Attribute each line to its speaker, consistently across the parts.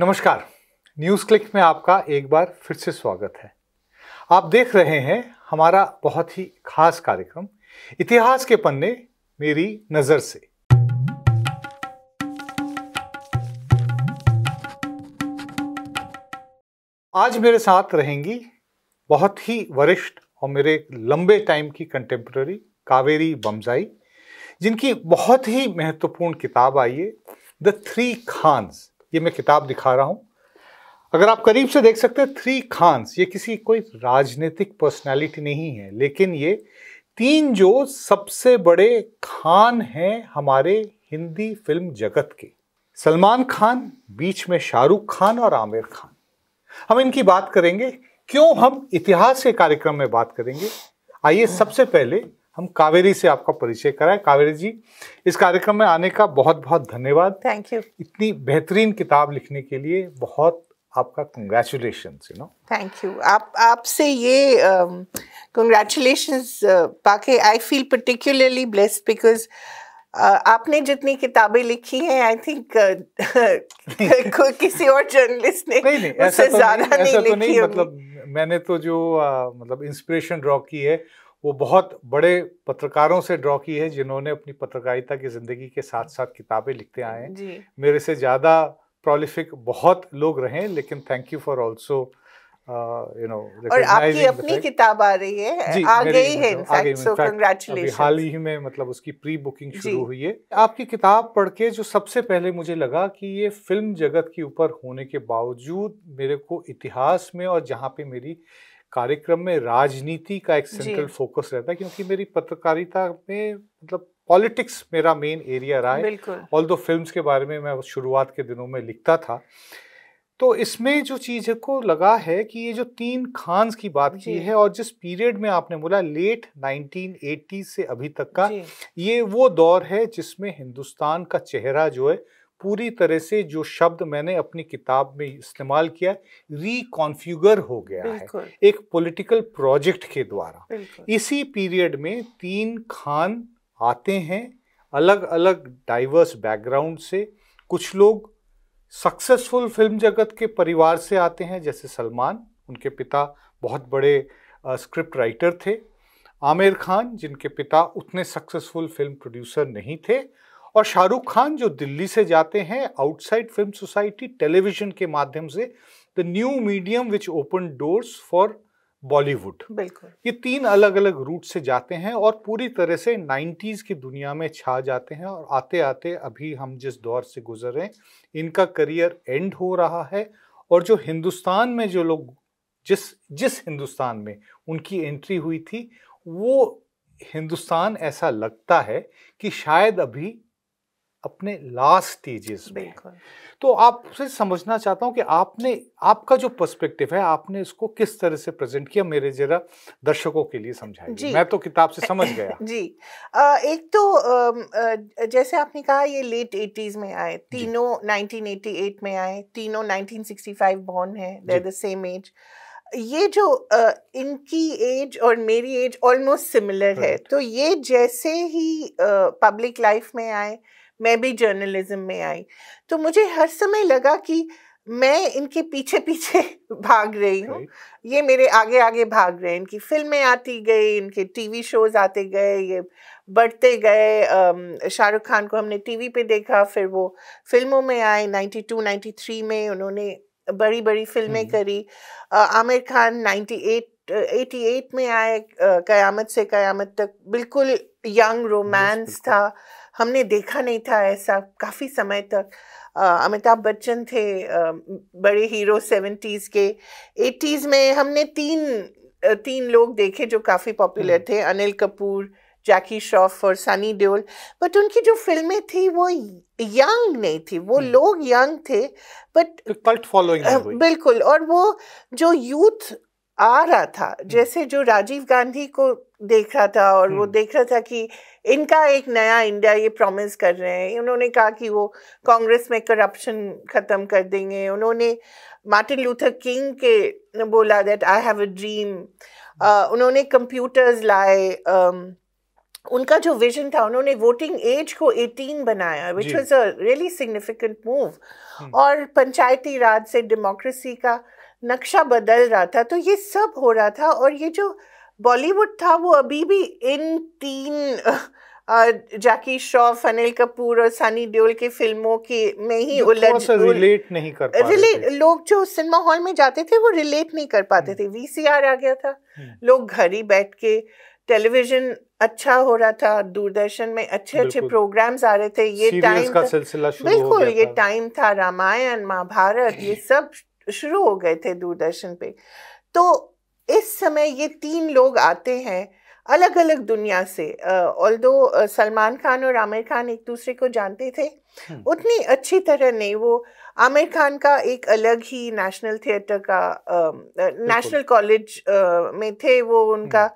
Speaker 1: नमस्कार news click में आपका एक बार फिर से स्वागत है आप देख रहे हैं हमारा बहुत ही खास कार्यक्रम इतिहास के पन्ने मेरी नज़र से आज मेरे साथ रहेंगी बहुत ही वरिष्ठ और मेरे लंबे टाइम की कंटेम्प्रेरी कावेरी बमजाई जिनकी बहुत ही महत्वपूर्ण किताब आई है द थ्री खान्स ये मैं किताब दिखा रहा हूँ अगर आप करीब से देख सकते हैं थ्री खान्स ये किसी कोई राजनीतिक पर्सनालिटी नहीं है लेकिन ये तीन जो सबसे बड़े खान हैं हमारे हिंदी फिल्म जगत के सलमान खान बीच में शाहरुख खान और आमिर खान हम इनकी बात करेंगे क्यों हम इतिहास के कार्यक्रम में बात करेंगे आइए सबसे पहले हम कावेरी से आपका परिचय कराएं कावेरी जी इस कार्यक्रम में आने का बहुत बहुत धन्यवाद थैंक यू इतनी बेहतरीन किताब लिखने के लिए बहुत आपका congratulation you know
Speaker 2: thank you आप आपसे ये कंग्रेचुलेशन um, uh, पाके I feel particularly blessed because Uh, आपने जितनी किताबें लिखी हैं आई थिंक
Speaker 1: कोई किसी और
Speaker 2: जर्नलिस्ट ने
Speaker 1: नहीं, नहीं, उससे तो ज्यादा नहीं, तो नहीं, नहीं, लिखी तो नहीं, मतलब मैंने तो जो uh, मतलब इंस्पिरेशन ड्रॉ की है वो बहुत बड़े पत्रकारों से ड्रॉ की है जिन्होंने अपनी पत्रकारिता की ज़िंदगी के साथ साथ किताबें लिखते आए हैं मेरे से ज़्यादा प्रोलिफिक बहुत लोग रहे लेकिन thank you for also you know और आपकी अपनी
Speaker 2: किताब आ रही है आ गई है इनफैक्ट मतलब सो हाल
Speaker 1: ही में मतलब उसकी प्री बुकिंग शुरू हुई है आपकी किताब पढ़ के जो सबसे पहले मुझे लगा कि ये फिल्म जगत के ऊपर होने के बावजूद मेरे को इतिहास में और जहाँ पे मेरी कार्यक्रम में राजनीति का एक सेंट्रल फोकस रहता है क्योंकि मेरी पत्रकारिता में मतलब पॉलिटिक्स मेरा मेन एरिया रहा है ऑल दो फिल्म के बारे में मैं शुरुआत के दिनों में लिखता था तो इसमें जो चीज़ को लगा है कि ये जो तीन खान्स की बात की है और जिस पीरियड में आपने बोला लेट 1980 से अभी तक का ये वो दौर है जिसमें हिंदुस्तान का चेहरा जो है पूरी तरह से जो शब्द मैंने अपनी किताब में इस्तेमाल किया रिकॉन्फ्यूगर हो गया है एक पॉलिटिकल प्रोजेक्ट के द्वारा इसी पीरियड में तीन खान आते हैं अलग अलग डाइवर्स बैकग्राउंड से कुछ लोग सक्सेसफुल फिल्म जगत के परिवार से आते हैं जैसे सलमान उनके पिता बहुत बड़े स्क्रिप्ट राइटर थे आमिर खान जिनके पिता उतने सक्सेसफुल फिल्म प्रोड्यूसर नहीं थे और शाहरुख खान जो दिल्ली से जाते हैं आउटसाइड फिल्म सोसाइटी टेलीविजन के माध्यम से the new medium which open doors for Bollywood बिल्कुल ये तीन अलग अलग रूट से जाते हैं और पूरी तरह से 90s की दुनिया में छा जाते हैं और आते आते अभी हम जिस दौर से गुजर रहे हैं इनका करियर एंड हो रहा है और जो हिंदुस्तान में जो लोग जिस जिस हिंदुस्तान में उनकी एंट्री हुई थी वो हिंदुस्तान ऐसा लगता है कि शायद अभी अपने लास्ट स्टेजेस में तो आपसे समझना चाहता हूँ कि आपने आपका जो पर्सपेक्टिव है आपने इसको किस तरह से प्रेजेंट किया मेरे जरा दर्शकों के लिए समझाइए मैं तो किताब से समझ गया
Speaker 2: जी आ, एक तो आ, जैसे आपने कहा ये लेट एटीज में आए तीनों 1988 में आए तीनों 1965 बॉर्न है देर द सेम एज ये जो आ, इनकी एज और मेरी एज ऑलमोस्ट सिमिलर है तो ये जैसे ही पब्लिक लाइफ में आए मैं भी जर्नलिज्म में आई तो मुझे हर समय लगा कि मैं इनके पीछे पीछे भाग रही हूँ ये मेरे आगे आगे भाग रहे हैं इनकी फिल्में आती गई इनके टीवी शोज आते गए ये बढ़ते गए शाहरुख खान को हमने टीवी पे देखा फिर वो फिल्मों में आए 92 93 में उन्होंने बड़ी बड़ी फिल्में करी आमिर खान 98 88 में आए कयामत से कयामत तक बिल्कुल यंग रोमांस था हमने देखा नहीं था ऐसा काफ़ी समय तक अमिताभ बच्चन थे आ, बड़े हीरो सेवेंटीज़ के एटीज़ में हमने तीन तीन लोग देखे जो काफ़ी पॉपुलर हम्म। थे अनिल कपूर जैकी श्रॉफ और सनी देओल बट उनकी जो फिल्में थी वो यंग नहीं थी वो हम्म। लोग यंग थे बट तो कल्ट फॉलोइंग बिल्कुल और वो जो यूथ आ रहा था हम्म। जैसे जो राजीव गांधी को देख रहा था और वो हम्म। देख रहा था कि इनका एक नया इंडिया ये प्रॉमिस कर रहे हैं उन्होंने कहा कि वो कांग्रेस में करप्शन ख़त्म कर देंगे उन्होंने मार्टिन लूथर किंग के बोला that I have a dream उन्होंने कंप्यूटर्स लाए um, उनका जो विजन था उन्होंने वोटिंग एज को 18 बनाया which was a really significant move और पंचायती राज से डेमोक्रेसी का नक्शा बदल रहा था तो ये सब हो रहा था और ये जो बॉलीवुड था वो अभी भी इन तीन जैकी श्रॉफ अनिल कपूर और सनी देओल की फिल्मों के में ही उलझ रिलेट नहीं कर पा रिलेट लोग जो सिनेमा हॉल में जाते थे वो रिलेट नहीं कर पाते हम्म। थे वीसीआर आ गया था हम्म। लोग घर ही बैठ के टेलीविजन अच्छा हो रहा था दूरदर्शन में अच्छे अच्छे प्रोग्राम्स आ रहे थे ये टाइम बिल्कुल ये टाइम था रामायण महाभारत ये सब शुरू हो गए थे दूरदर्शन पे तो इस समय ये तीन लोग आते हैं अलग अलग दुनिया से ऑल दो सलमान खान और आमिर खान एक दूसरे को जानते थे हम्म। उतनी अच्छी तरह नहीं वो आमिर खान का एक अलग ही नेशनल थिएटर का नेशनल कॉलेज में थे वो उनका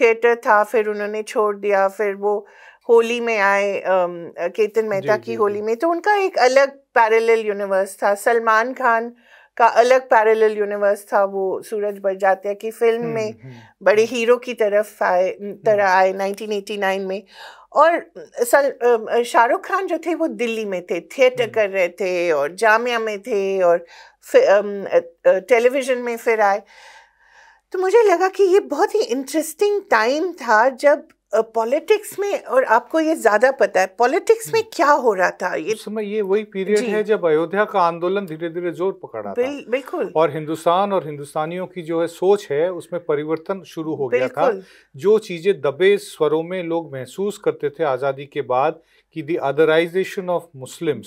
Speaker 2: थिएटर हम्म। था फिर उन्होंने छोड़ दिया फिर वो होली में आए केतन मेहता की होली में तो उनका एक अलग पैरेलल यूनिवर्स था सलमान खान का अलग पैरेलल यूनिवर्स था वो सूरज बढ़ जाते हैं कि फिल्म हम्म, में हम्म, हम्म, बड़े हीरो की तरफ आए तरह आए 1989 में और शाहरुख खान जो थे वो दिल्ली में थे थिएटर कर रहे थे और जामिया में थे और टेलीविज़न में फिर आए तो मुझे लगा कि ये बहुत ही इंटरेस्टिंग टाइम था जब पॉलिटिक्स में और आपको ये ज्यादा पता है पॉलिटिक्स में हम्म। क्या हो रहा था ये उस समय ये वही पीरियड है
Speaker 1: जब अयोध्या का आंदोलन धीरे धीरे जोर पकड़ा बिल, था बिल्कुल और हिंदुस्तान और हिंदुस्तानियों की जो है सोच है उसमें परिवर्तन शुरू हो गया था जो चीजें दबे स्वरों में लोग महसूस करते थे आजादी के बाद कि दी अदराइजेशन ऑफ मुस्लिम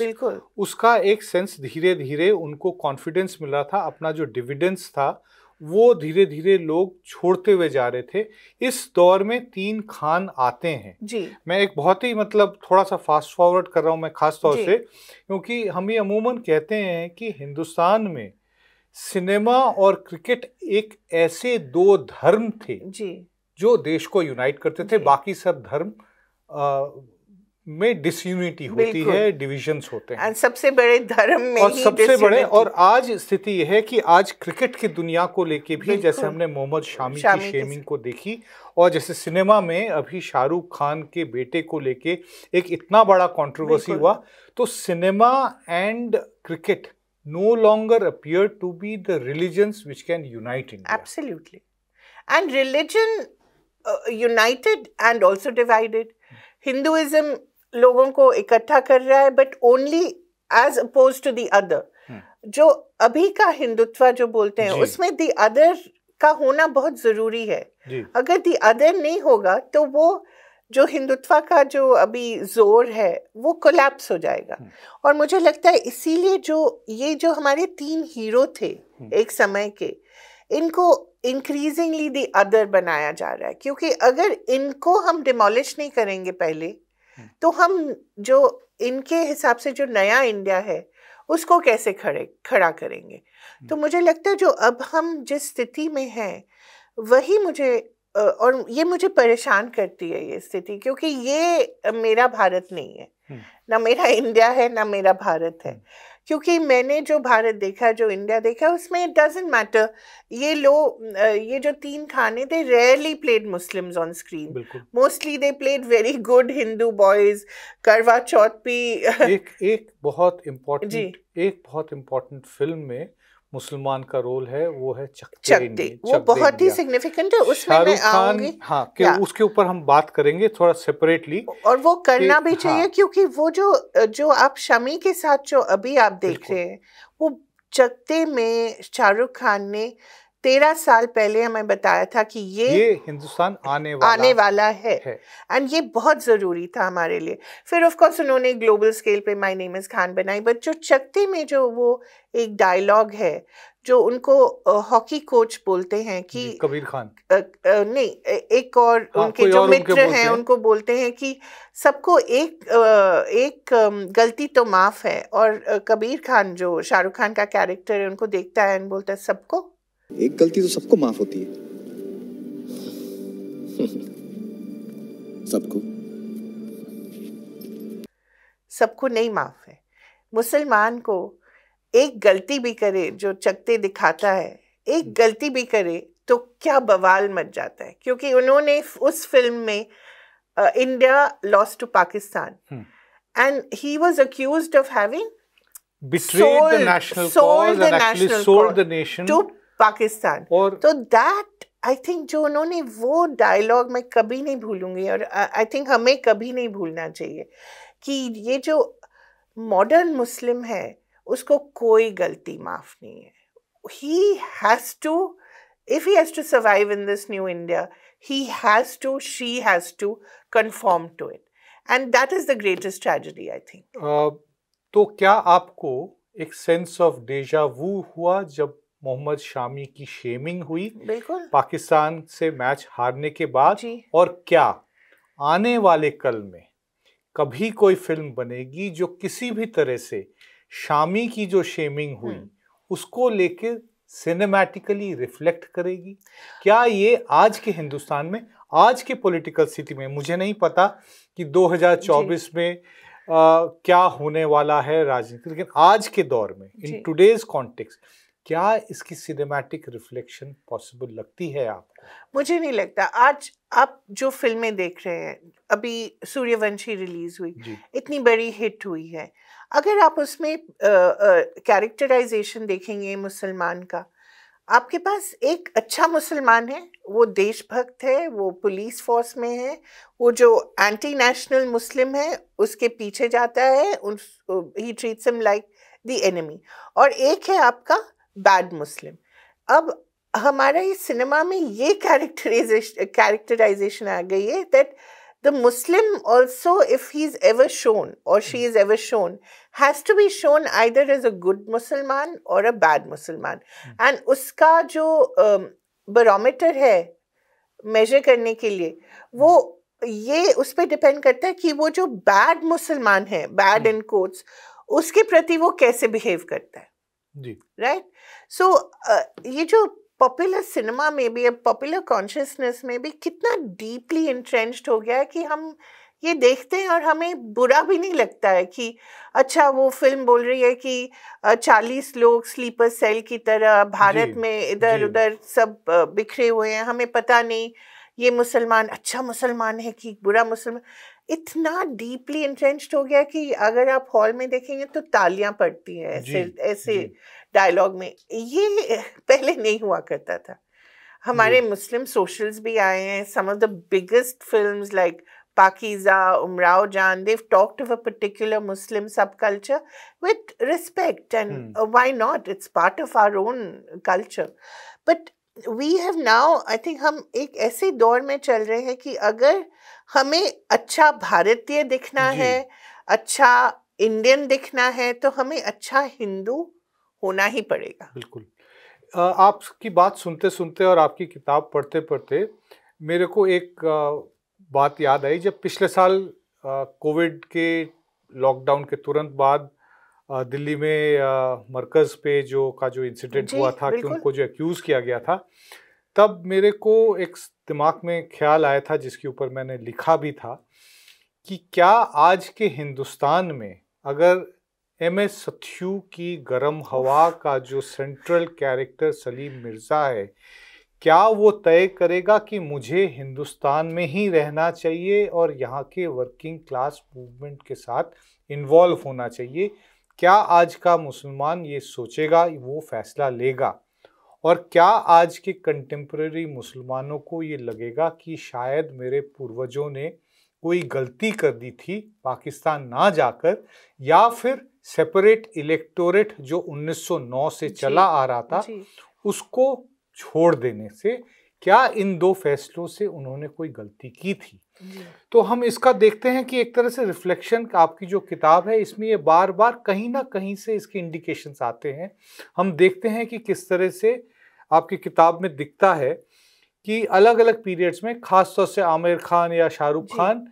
Speaker 1: उसका एक सेंस धीरे धीरे उनको कॉन्फिडेंस मिला था अपना जो डिविडेंस था वो धीरे धीरे लोग छोड़ते हुए जा रहे थे इस दौर में तीन खान आते हैं जी मैं एक बहुत ही मतलब थोड़ा सा फास्ट फॉरवर्ड कर रहा हूँ मैं खास तौर से क्योंकि हम ये अमूमन कहते हैं कि हिंदुस्तान में सिनेमा और क्रिकेट एक ऐसे दो धर्म थे जी जो देश को यूनाइट करते थे बाकी सब धर्म आ, में डिसयूनिटी होती है डिविजन्स होते
Speaker 2: हैं सबसे बड़े धर्म में और ही सबसे बड़े और
Speaker 1: आज स्थिति यह है कि आज क्रिकेट की दुनिया को लेके भी जैसे हमने मोहम्मद शामी, शामी की शेमिंग को देखी और जैसे सिनेमा में अभी शाहरुख खान के बेटे को लेके एक इतना बड़ा कंट्रोवर्सी हुआ तो cinema and cricket no longer appear to be the religions which can unite in absolutely
Speaker 2: and religion united and also divided Hinduism लोगों को इकट्ठा कर रहा है but only as oppose to the other जो अभी का हिंदुत्व जो बोलते हैं उसमें दी अदर का होना बहुत ज़रूरी है अगर दी अदर नहीं होगा तो वो जो हिंदुत्व का जो अभी जोर है वो कोलैप्स हो जाएगा hmm. और मुझे लगता है इसीलिए जो ये जो हमारे तीन हीरो थे hmm. एक समय के इनको इंक्रीजिंगली दी अदर बनाया जा रहा है क्योंकि अगर इनको हम डिमोलिश नहीं करेंगे पहले हम्म। तो हम जो इनके हिसाब से जो नया इंडिया है उसको कैसे खड़े खड़ा करेंगे तो हम्म। मुझे लगता है जो अब हम जिस स्थिति में हैं वही मुझे और ये मुझे परेशान करती है ये स्थिति क्योंकि ये मेरा भारत नहीं है हम्म। ना मेरा इंडिया है ना मेरा भारत है क्योंकि मैंने जो भारत देखा जो इंडिया देखा उसमें इट डजेंट मैटर ये लो ये जो तीन खाने थे rarely played Muslim on screen mostly they played very good Hindu boys
Speaker 1: Karva Chauth भी एक एक बहुत इम्पोर्टेंट एक बहुत इम्पोर्टेंट फिल्म में मुसलमान का रोल है वो है चक्ते वो बहुत ही
Speaker 2: सिग्निफिकेंट है उसमें मैं आऊंगी
Speaker 1: हाँ कि उसके ऊपर हम बात करेंगे थोड़ा सेपरेटली
Speaker 2: और वो करना भी हाँ। चाहिए हाँ, क्योंकि वो जो जो आप शमी के साथ जो अभी आप देख रहे हैं वो चकते में शाहरुख खान ने तेरह साल पहले हमें बताया था कि ये, ये
Speaker 1: हिंदुस्तान आने वाला आने वाला
Speaker 2: है एंड ये बहुत ज़रूरी था हमारे लिए फिर ऑफ कोर्स उन्होंने ग्लोबल स्केल पे माय नेम इज़ खान बनाई बट जो चकते में जो वो एक डायलॉग है जो उनको हॉकी कोच बोलते हैं
Speaker 1: कि कबीर खान
Speaker 2: आ, आ, नहीं एक और हाँ, उनके जो और मित्र उनके हैं उनको बोलते हैं कि सबको एक एक गलती तो माफ़ है और कबीर खान जो शाहरुख खान का कैरेक्टर है उनको देखता है एंड बोलता है सबको
Speaker 1: एक गलती तो सबको माफ होती है सबको
Speaker 2: सबको नहीं माफ है मुसलमान को एक गलती भी करे जो चकते दिखाता है एक गलती भी करे तो क्या बवाल मच जाता है क्योंकि उन्होंने उस फिल्म में India lost to Pakistan and he was accused of having
Speaker 1: betrayed sold, the national cause and national actually sold the
Speaker 2: nation to Pakistan और तो दैट आई थिंक जो उन्होंने वो डायलॉग मैं कभी नहीं भूलूंगी और आई uh, थिंक हमें कभी नहीं भूलना चाहिए कि ये जो मॉडर्न मुस्लिम है उसको कोई गलती माफ़ नहीं है he has to if he has to survive in this new India he has to she has to conform to it and that is the greatest tragedy, I think
Speaker 1: uh, तो क्या आपको एक सेंस ऑफ डेजा वो हुआ जब मोहम्मद शामी की shaming हुई बिल्कुल पाकिस्तान से मैच हारने के बाद और क्या आने वाले कल में कभी कोई फिल्म बनेगी जो किसी भी तरह से शामी की जो शेमिंग हुई हम्म। उसको लेके सिनेमैटिकली रिफ्लेक्ट करेगी क्या ये आज के हिंदुस्तान में आज के पॉलिटिकल स्थिति में मुझे नहीं पता कि 2024 में आ, क्या होने वाला है राजनीति लेकिन आज के दौर में इन टुडेज कॉन्टेक्स्ट क्या इसकी सिनेमैटिक रिफ्लेक्शन पॉसिबल लगती है आप मुझे नहीं
Speaker 2: लगता आज आप जो फिल्में देख रहे हैं अभी सूर्यवंशी रिलीज हुई इतनी बड़ी हिट हुई है अगर आप उसमें कैरेक्टराइजेशन देखेंगे मुसलमान का आपके पास एक अच्छा मुसलमान है वो देशभक्त है वो पुलिस फोर्स में है वो जो एंटी नेशनल मुस्लिम है उसके पीछे जाता है he treats him like the enemy और एक है आपका बैड मुस्लिम अब हमारा ये सिनेमा में ये कैरेक्टराइजेशन कैरेक्टराइजेशन आ गई है that the Muslim also if he is ever shown और she is ever shown has to be shown either as a good मुसलमान और अ बैड मुसलमान एंड उसका जो बरोमीटर um, है मेजर करने के लिए वो hmm. ये उस पर डिपेंड करता है कि वो जो बैड मुसलमान है बैड इन कोट्स उसके प्रति वो कैसे बिहेव करता है
Speaker 1: राइट
Speaker 2: सो so, uh, ये जो पॉपुलर सिनेमा में भी पॉपुलर कॉन्शियसनेस में भी कितना डीपली इंट्रेंच्ड हो गया है कि हम ये देखते हैं और हमें बुरा भी नहीं लगता है कि अच्छा वो फिल्म बोल रही है कि चालीस लोग स्लीपर सेल की तरह भारत में इधर उधर सब बिखरे हुए हैं हमें पता नहीं ये मुसलमान अच्छा मुसलमान है कि बुरा मुसलमान इतना डीपली इंट्रेंस्ड हो गया कि अगर आप हॉल में देखेंगे तो तालियां पड़ती हैं ऐसे ऐसे डायलॉग में ये पहले नहीं हुआ करता था हमारे मुस्लिम सोशल्स भी आए हैं some of the biggest film like Pakeezah Umrao Jaan they talk to a particular Muslim sub culture with respect and why not it's part of our own culture but we have now I think हम एक ऐसे दौर में चल रहे हैं कि अगर हमें अच्छा भारतीय दिखना है अच्छा इंडियन दिखना है तो हमें अच्छा हिंदू होना ही
Speaker 1: पड़ेगा बिल्कुल आपकी बात सुनते सुनते और आपकी किताब पढ़ते पढ़ते मेरे को एक बात याद आई जब पिछले साल कोविड के लॉकडाउन के तुरंत बाद दिल्ली में मरकज़ पे जो का जो इंसिडेंट हुआ था कि उनको जो एक्यूज़ किया गया था तब मेरे को एक दिमाग में ख्याल आया था जिसके ऊपर मैंने लिखा भी था कि क्या आज के हिंदुस्तान में अगर एम एस सथ्यू की गर्म हवा का जो सेंट्रल कैरेक्टर सलीम मिर्ज़ा है क्या वो तय करेगा कि मुझे हिंदुस्तान में ही रहना चाहिए और यहाँ के वर्किंग क्लास मूवमेंट के साथ इन्वॉल्व होना चाहिए क्या आज का मुसलमान ये सोचेगा वो फैसला लेगा और क्या आज के कंटेम्प्रेरी मुसलमानों को ये लगेगा कि शायद मेरे पूर्वजों ने कोई गलती कर दी थी पाकिस्तान ना जाकर या फिर सेपरेट इलेक्टोरेट जो 1909 से चला आ रहा था उसको छोड़ देने से क्या इन दो फैसलों से उन्होंने कोई गलती की थी तो हम इसका देखते हैं कि एक तरह से रिफ्लेक्शन आपकी जो किताब है इसमें ये बार बार कहीं ना कहीं से इसके इंडिकेशन आते हैं हम देखते हैं कि किस तरह से आपकी किताब में दिखता है कि अलग अलग पीरियड्स में खासतौर से आमिर खान या शाहरुख खान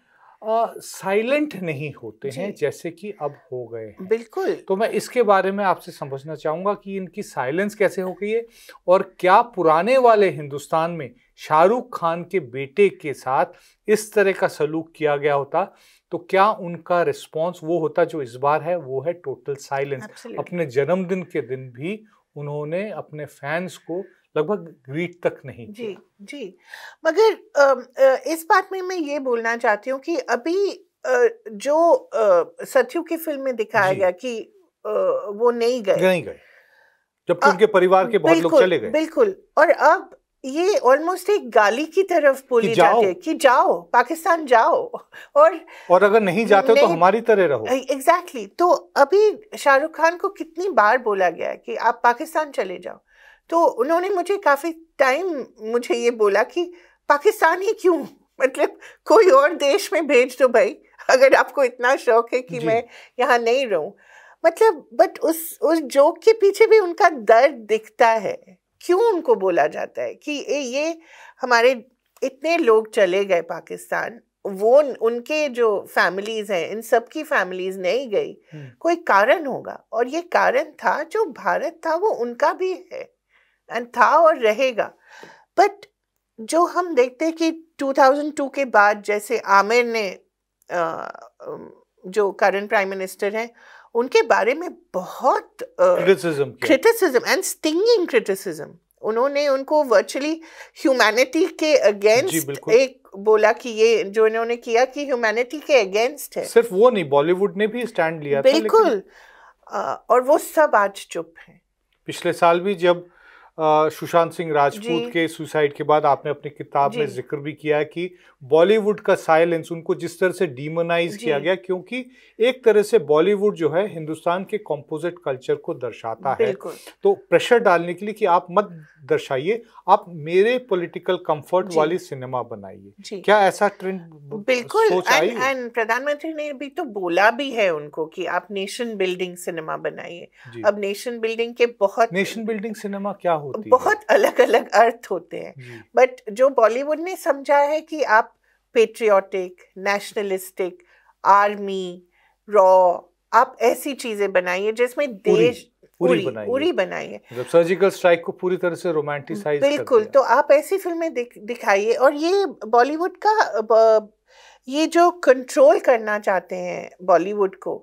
Speaker 1: साइलेंट नहीं होते हैं जैसे कि अब हो गए हैं बिल्कुल तो मैं इसके बारे में आपसे समझना चाहूँगा कि इनकी साइलेंस कैसे हो गई है और क्या पुराने वाले हिंदुस्तान में शाहरुख खान के बेटे के साथ इस तरह का सलूक किया गया होता तो क्या उनका रिस्पॉन्स वो होता जो इस बार है वो है टोटल साइलेंस अपने जन्मदिन के दिन भी उन्होंने अपने फैंस को लगभग ग्रीट तक नहीं जी
Speaker 2: जी मगर इस बात में मैं ये बोलना चाहती हूँ कि अभी जो सत्यु की फिल्म में दिखाया गया कि वो नहीं गए नहीं
Speaker 1: गए जबकि उनके परिवार के बहुत लोग चले गए
Speaker 2: बिल्कुल और अब ये ऑलमोस्ट एक गाली की तरफ बोली जाती है कि जाओ पाकिस्तान जाओ और
Speaker 1: और अगर नहीं जाते तो नहीं, तो हमारी तरह रहो एग्जैक्टली
Speaker 2: exactly, तो अभी शाहरुख खान को कितनी बार बोला गया है कि आप पाकिस्तान चले जाओ तो उन्होंने मुझे काफ़ी टाइम मुझे ये बोला कि पाकिस्तान ही क्यों मतलब कोई और देश में भेज दो भाई अगर आपको इतना शौक है कि मैं यहाँ नहीं रहूँ मतलब बट उस उस जोक के पीछे भी उनका दर्द दिखता है क्यों उनको बोला जाता है कि ए, ये हमारे इतने लोग चले गए पाकिस्तान वो उनके जो फैमिलीज हैं इन सब की फैमिलीज नहीं गई कोई कारण होगा और ये कारण था जो भारत था वो उनका भी है एंड था और रहेगा बट जो हम देखते हैं कि 2002 के बाद जैसे आमिर ने जो करंट प्राइम मिनिस्टर हैं उनके बारे में बहुत
Speaker 1: criticism
Speaker 2: criticism and stinging criticism उन्होंने उनको वर्चुअली ह्यूमैनिटी के अगेंस्ट एक बोला कि ये जो इन्होंने किया कि ह्यूमैनिटी के अगेंस्ट है सिर्फ
Speaker 1: वो नहीं बॉलीवुड ने भी स्टैंड लिया बिल्कुल
Speaker 2: और वो सब आज चुप हैं
Speaker 1: पिछले साल भी जब सुशांत सिंह राजपूत के सुसाइड के बाद आपने अपनी किताब में जिक्र भी किया है कि बॉलीवुड का साइलेंस उनको जिस तरह से डीमोनाइज किया गया क्योंकि एक तरह से बॉलीवुड जो है हिंदुस्तान के कॉम्पोजिट कल्चर को दर्शाता है तो प्रेशर डालने के लिए कि आप मत दर्शाइए आप मेरे पॉलिटिकल कंफर्ट वाली सिनेमा बनाइए क्या ऐसा ट्रेंड बिल्कुल
Speaker 2: प्रधानमंत्री ने भी तो बोला भी है उनको कि आप नेशन बिल्डिंग सिनेमा बनाइए अब नेशन बिल्डिंग के बहुत नेशन
Speaker 1: बिल्डिंग सिनेमा क्या होती बहुत
Speaker 2: है? अलग अलग अर्थ होते हैं बट जो बॉलीवुड ने समझा है कि आप पेट्रियाटिक नेशनलिस्टिक आर्मी रॉ आप ऐसी चीजें बनाइए जिसमें देश पूरी बनाइए
Speaker 1: सर्जिकल स्ट्राइक को पूरी तरह से रोमांटिसाइज बिल्कुल
Speaker 2: तो आप ऐसी फिल्में दिखाइए और ये बॉलीवुड का ये जो कंट्रोल करना चाहते हैं बॉलीवुड को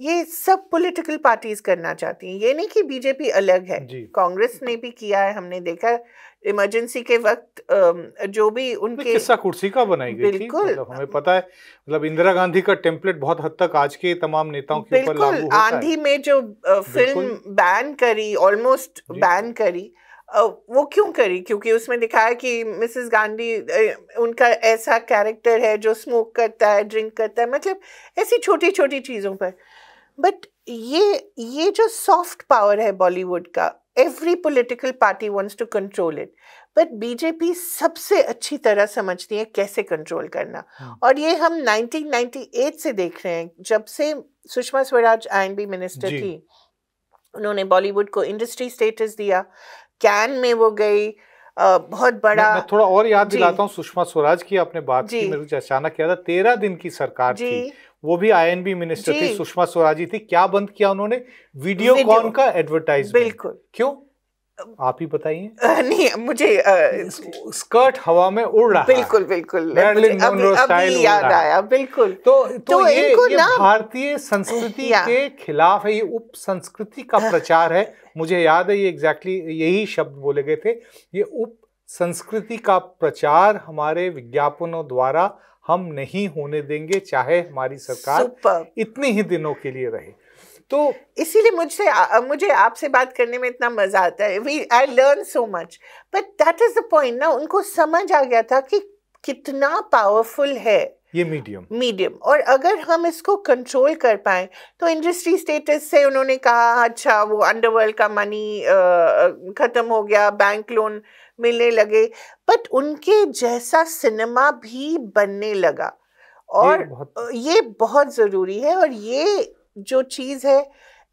Speaker 2: ये सब पॉलिटिकल पार्टीज करना चाहती हैं ये नहीं कि बीजेपी अलग है कांग्रेस ने भी किया है हमने देखा इमरजेंसी के वक्त जो भी उनके किस्सा
Speaker 1: कुर्सी का बनाई गई थी मतलब हमें पता है मतलब इंदिरा गांधी का टेम्पलेट बहुत हद तक आज के तमाम नेताओं के ऊपर लागू होता है आंधी
Speaker 2: में जो फिल्म बैन करी ऑलमोस्ट बैन करी वो क्यों करी क्योंकि उसमें दिखाया कि मिसेस गांधी उनका ऐसा कैरेक्टर है जो स्मोक करता है ड्रिंक करता है मतलब ऐसी छोटी छोटी चीज़ों पर बट ये ये जो सॉफ्ट पावर है बॉलीवुड का every political party wants to control it but BJP सबसे अच्छी तरह समझती है कैसे कंट्रोल करना हाँ। और ये हम 1998 से देख रहे हैं जब से सुषमा स्वराज आई मिनिस्टर थी उन्होंने बॉलीवुड को इंडस्ट्री स्टेटस दिया कैन में वो गई बहुत बड़ा मैं, मैं
Speaker 1: थोड़ा और याद दिलाता हूँ सुषमा स्वराज की आपने बात की मेरे को अचानक याद तेरह दिन की सरकार थी वो भी आईएनबी मिनिस्टर थी सुषमा स्वराजी थी क्या बंद किया उन्होंने वीडियो कॉन का एडवर्टाइज बिल्कुल क्यों आप ही बताइए नहीं मुझे आ, स्कर्ट हवा में उड़ रहा बिल्कुल बिल्कुल अभी, याद आया
Speaker 2: बिल्कुल तो तो, तो ये, इनको ये
Speaker 1: भारतीय संस्कृति के खिलाफ है ये उप संस्कृति का प्रचार है मुझे याद है ये एग्जैक्टली यही शब्द बोले गए थे ये उप संस्कृति का प्रचार हमारे विज्ञापनों द्वारा हम नहीं होने देंगे चाहे हमारी सरकार इतने ही दिनों के लिए रहे
Speaker 2: तो इसीलिए मुझसे मुझे आपसे बात करने में इतना मजा आता है we I learn so much but that is the point ना उनको समझ आ गया था कि कितना पावरफुल है ये मीडियम मीडियम और अगर हम इसको कंट्रोल कर पाए तो इंडस्ट्री स्टेटस से उन्होंने कहा अच्छा वो अंडरवर्ल्ड का मनी ख़त्म हो गया बैंक लोन मिलने लगे बट उनके जैसा सिनेमा भी बनने लगा और ये बहुत, ये बहुत ज़रूरी है और ये जो चीज़ है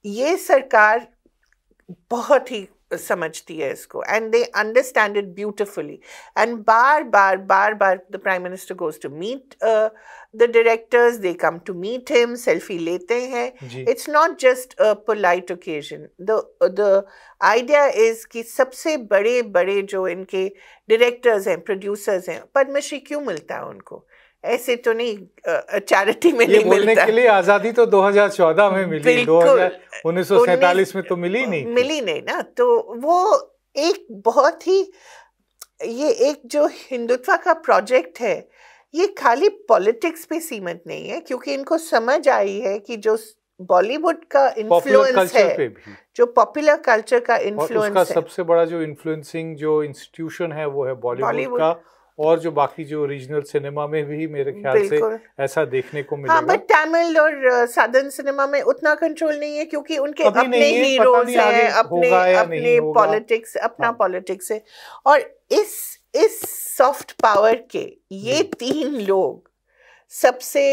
Speaker 2: ये सरकार बहुत ही समझती है इसको and they understand it beautifully and बार बार बार बार the prime minister goes to meet the directors they come to meet him selfie लेते हैं it's not just a polite occasion the the idea is कि सबसे बड़े बड़े जो इनके डायरेक्टर्स हैं प्रोड्यूसर्स हैं पद्मश्री क्यों मिलता है उनको ऐसे तो नहीं
Speaker 1: चैरिटी में नहीं बोलने के लिए आज़ादी तो 2014 में मिली दो उन्नीस में तो मिली नहीं
Speaker 2: मिली नहीं ना तो वो एक बहुत ही ये एक जो हिंदुत्व का प्रोजेक्ट है ये खाली पॉलिटिक्स पे सीमित नहीं है क्योंकि इनको समझ आई है कि जो बॉलीवुड का इन्फ्लुएंस है जो पॉपुलर कल्चर का इन्फ्लुएंस है सबसे
Speaker 1: बड़ा जो इन्फ्लुएंसिंग जो इंस्टीट्यूशन है वो है बॉलीवुड का और जो बाकी जो रीजनल सिनेमा में भी मेरे ख्याल से ऐसा देखने को हाँ,
Speaker 2: मिलेगा हाँ, तमिल और साधन सिनेमा में उतना कंट्रोल नहीं है क्योंकि उनके अपने हीरोज हैं अपने अपने पॉलिटिक्स अपना पॉलिटिक्स हाँ। है और इस इस सॉफ्ट पावर के
Speaker 1: ये तीन लोग सबसे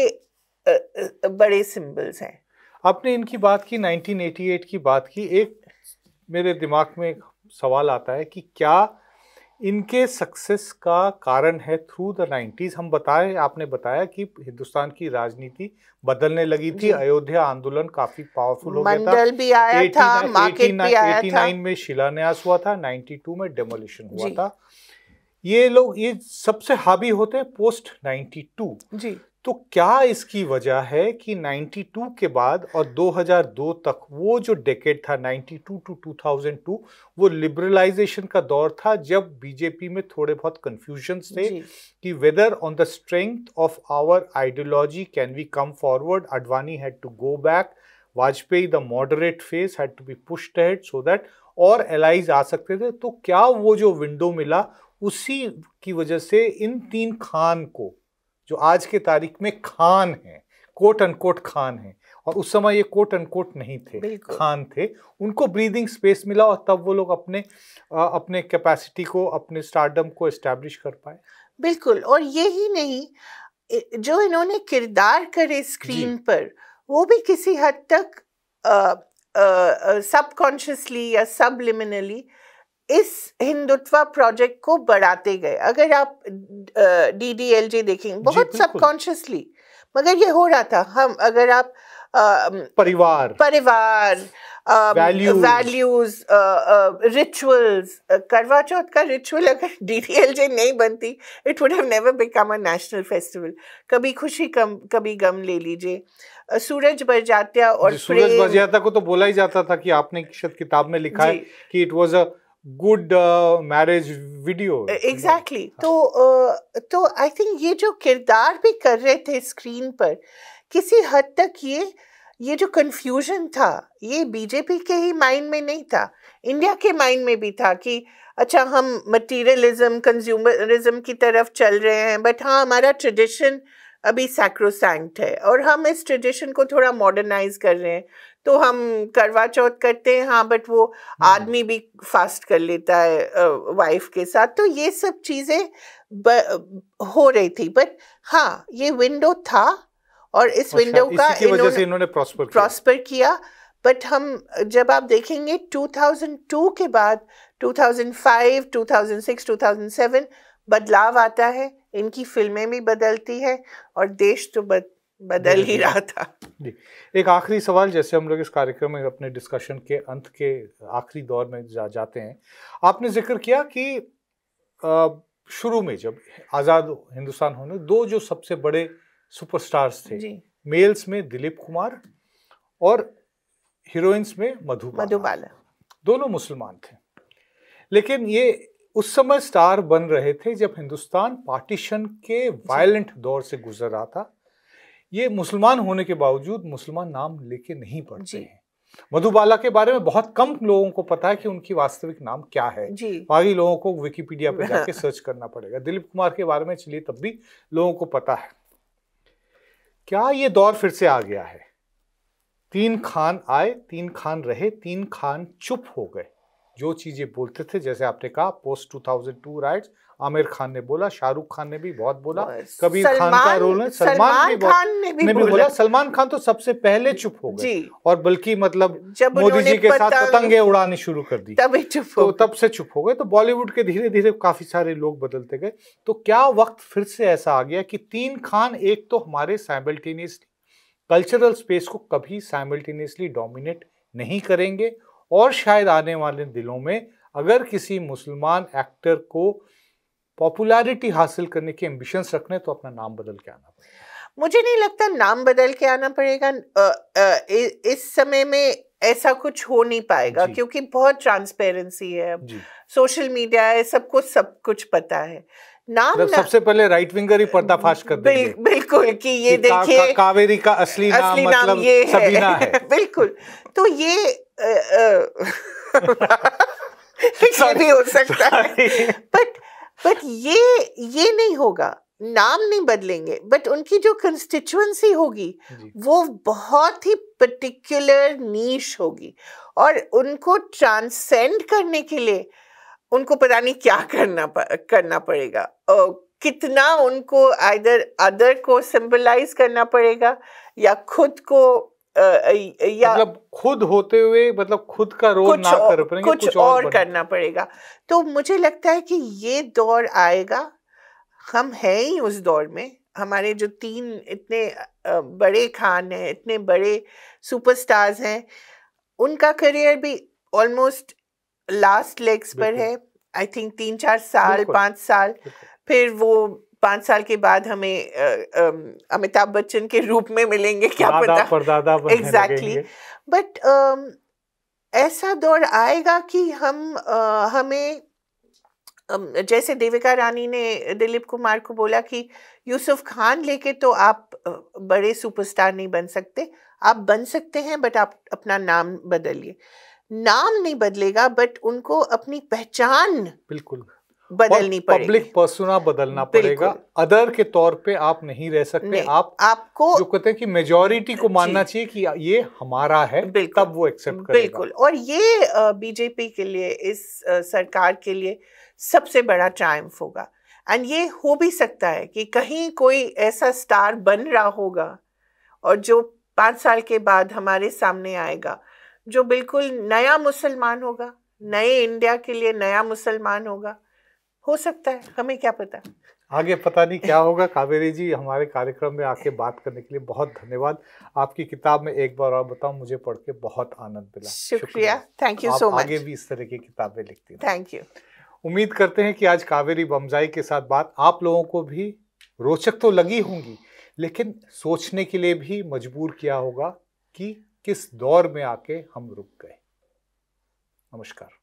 Speaker 1: बड़े सिंबल्स हैं आपने इनकी बात की 1988 की बात की एक मेरे दिमाग में सवाल आता है कि क्या इनके सक्सेस का कारण है थ्रू द नाइन्टीज हम बताए आपने बताया कि हिंदुस्तान की राजनीति बदलने लगी थी अयोध्या आंदोलन काफी पावरफुल हो गया था भी आया 89, था मार्केट भी आया 89 था। में शिलान्यास हुआ था 92 में डेमोलिशन हुआ था ये लोग ये सबसे हावी होते हैं पोस्ट 92 जी तो क्या इसकी वजह है कि 92 के बाद और 2002 तक वो जो डेकेड था 92 टू 2002 वो लिबरलाइजेशन का दौर था जब बीजेपी में थोड़े बहुत कंफ्यूजन थे कि whether on the strength of our ideology can we come forward Advani had to go back Vajpayee the moderate face had to be pushed head so that और एलाइज आ सकते थे तो क्या वो जो विंडो मिला उसी की वजह से इन तीन खान को जो आज के तारीख में खान हैं कोट अनकोट खान हैं और उस समय ये कोट अनकोट नहीं थे खान थे उनको ब्रीदिंग स्पेस मिला और तब वो लोग अपने अपने कैपेसिटी को अपने स्टार्टअप को इस्टेब्लिश कर पाए बिल्कुल
Speaker 2: और यही नहीं जो इन्होंने किरदार करे स्क्रीन पर वो भी किसी हद तक सबकॉन्शियसली या सबलिमिनली uh, इस हिंदुत्व प्रोजेक्ट को बढ़ाते गए अगर आप डी डी एल जे देखेंगे बहुत सबकॉन्शियसली मगर ये हो रहा था हम अगर आप आ, परिवार परिवार वैल्यूज रिचुअल्स करवा चौथ का रिचुअल अगर डी डी एल जे नहीं बनती it would have never become a national festival Kabhi Khushi कम कभी गम ले लीजिए uh, सूरज बरजात्या और सूरज बरजात्या
Speaker 1: को तो बोला ही जाता था कि आपने किताब में लिखा है कि it was a good marriage video exactly
Speaker 2: तो तो आई थिंक ये जो किरदार भी कर रहे थे स्क्रीन पर किसी हद तक ये ये जो कन्फ्यूजन था ये बीजेपी के ही माइंड में नहीं था इंडिया के माइंड में भी था कि अच्छा हम मटीरियलिज्म कंज्यूमरिज्म की तरफ चल रहे हैं बट हाँ हमारा ट्रेडिशन अभी सैक्रोसैंक्ट है और हम इस ट्रेडिशन को थोड़ा मॉडर्नाइज कर रहे हैं तो हम करवा चौथ करते हैं हाँ बट वो आदमी भी फास्ट कर लेता है वाइफ के साथ तो ये सब चीज़ें हो रही थी बट हाँ ये विंडो था और इस विंडो अच्छा, का इन्होंने प्रॉस्पर किया बट हम जब आप देखेंगे 2002 के बाद 2005, 2006, 2007 बदलाव आता है इनकी फिल्में भी बदलती है और देश तो बद, बदल ही रहा था
Speaker 1: जी एक आखिरी सवाल जैसे हम लोग इस कार्यक्रम में अपने डिस्कशन के अंत के आखिरी दौर में जा जाते हैं आपने जिक्र किया कि शुरू में जब आज़ाद हिंदुस्तान होने दो जो सबसे बड़े सुपरस्टार्स थे मेल्स में दिलीप कुमार और हीरोइंस में मधु मधुबाला दोनों मुसलमान थे लेकिन ये उस समय स्टार बन रहे थे जब हिंदुस्तान पार्टीशन के वायलेंट दौर से गुजर रहा था ये मुसलमान होने के बावजूद मुसलमान नाम लेके नहीं पढ़ते हैं मधुबाला के बारे में बहुत कम लोगों को पता है कि उनकी वास्तविक नाम क्या है बाकी लोगों को विकिपीडिया पर जाके सर्च करना पड़ेगा दिलीप कुमार के बारे में चलिए तब भी लोगों को पता है क्या ये दौर फिर से आ गया है तीन खान आए तीन खान रहे तीन खान चुप हो गए जो चीज़ें बोलते थे जैसे आपने कहा पोस्ट 2002 राइट्स आमिर खान ने बोला शाहरुख खान ने भी बहुत बोला कबीर खान का रोल है सलमान, भी खान ने भी, ने भी बोला सलमान खान तो सबसे पहले चुप हो गए और बल्कि मतलब मोदी जी के साथ पतंगे उड़ानी शुरू कर दी तब चुप हो तो तब से चुप हो गए तो बॉलीवुड के धीरे धीरे काफी सारे लोग बदलते गए तो क्या वक्त फिर से ऐसा आ गया कि तीन खान एक तो हमारे साइमल्टेनियसली कल्चरल स्पेस को कभी साइमल्टेनियसली डोमिनेट नहीं करेंगे और शायद आने वाले दिनों में अगर किसी मुसलमान एक्टर को पॉपुलैरिटी हासिल करने के एम्बिशंस रखने तो अपना नाम बदल के आना
Speaker 2: पड़ेगा मुझे नहीं लगता नाम बदल के आना पड़ेगा आ, आ, इस समय में ऐसा कुछ हो नहीं पाएगा क्योंकि बहुत ट्रांसपेरेंसी है सोशल मीडिया है सबको सब कुछ पता है नाम मतलब ना, सबसे
Speaker 1: पहले राइट विंगर ही पर्दाफाश कर बिल, देंगे
Speaker 2: बिल्कुल कि ये देखिए का, का,
Speaker 1: कावेरी का असली, असली नाम, नाम मतलब ये है, है
Speaker 2: बिल्कुल तो ये भी हो सकता है बट बट ये ये नहीं होगा नाम नहीं बदलेंगे बट उनकी जो कंस्टिट्यूंसी होगी वो बहुत ही पर्टिकुलर नीश होगी और उनको ट्रांसेंड करने के लिए उनको पता नहीं क्या करना करना पड़ेगा और कितना उनको आदर अदर को सिंबलाइज करना पड़ेगा या खुद को
Speaker 1: या मतलब खुद होते हुए मतलब खुद का रोल कुछ ना कर कुछ, कुछ और, और करना पड़ेगा
Speaker 2: तो मुझे लगता है कि ये दौर आएगा हम हैं ही उस दौर में हमारे जो तीन इतने बड़े खान हैं इतने बड़े सुपरस्टार्स हैं उनका करियर भी ऑलमोस्ट लास्ट लेग्स पर है आई थिंक तीन चार साल पाँच साल फिर वो पाँच साल के बाद हमें अमिताभ बच्चन के रूप में मिलेंगे क्या पता एग्जैक्टली बट ऐसा दौर आएगा कि हम uh, हमें um, जैसे देविका रानी ने दिलीप कुमार को बोला कि यूसुफ खान लेके तो आप बड़े सुपरस्टार नहीं बन सकते आप बन सकते हैं बट आप अपना नाम बदलिए नाम नहीं बदलेगा बट उनको अपनी पहचान
Speaker 1: बिल्कुल बदलनी पड़ेगी पब्लिक पर्सोना बदलना पड़ेगा अदर के तौर पे आप नहीं रह सकते आप आपको जो कहते हैं कि मेजोरिटी को मानना चाहिए कि ये हमारा है तब वो एक्सेप्ट करेगा बिल्कुल
Speaker 2: और ये बीजेपी के लिए इस सरकार के लिए सबसे बड़ा ट्रायम्फ होगा एंड ये हो भी सकता है कि कहीं कोई ऐसा स्टार बन रहा होगा और जो पाँच साल के बाद हमारे सामने आएगा जो बिल्कुल नया मुसलमान होगा नए इंडिया के लिए नया मुसलमान होगा हो सकता है हमें क्या पता
Speaker 1: आगे पता नहीं क्या होगा कावेरी जी हमारे कार्यक्रम में आके बात करने के लिए बहुत धन्यवाद आपकी किताब में एक बार और बताओ मुझे पढ़ के बहुत आनंद मिला शुक्रिया
Speaker 2: थैंक यू सो मच आगे
Speaker 1: भी इस तरह की किताबें लिखती थैंक यू उम्मीद करते हैं कि आज कावेरी बमजाई के साथ बात आप लोगों को भी रोचक तो लगी होंगी लेकिन सोचने के लिए भी मजबूर किया होगा कि किस दौर में आके हम रुक गए नमस्कार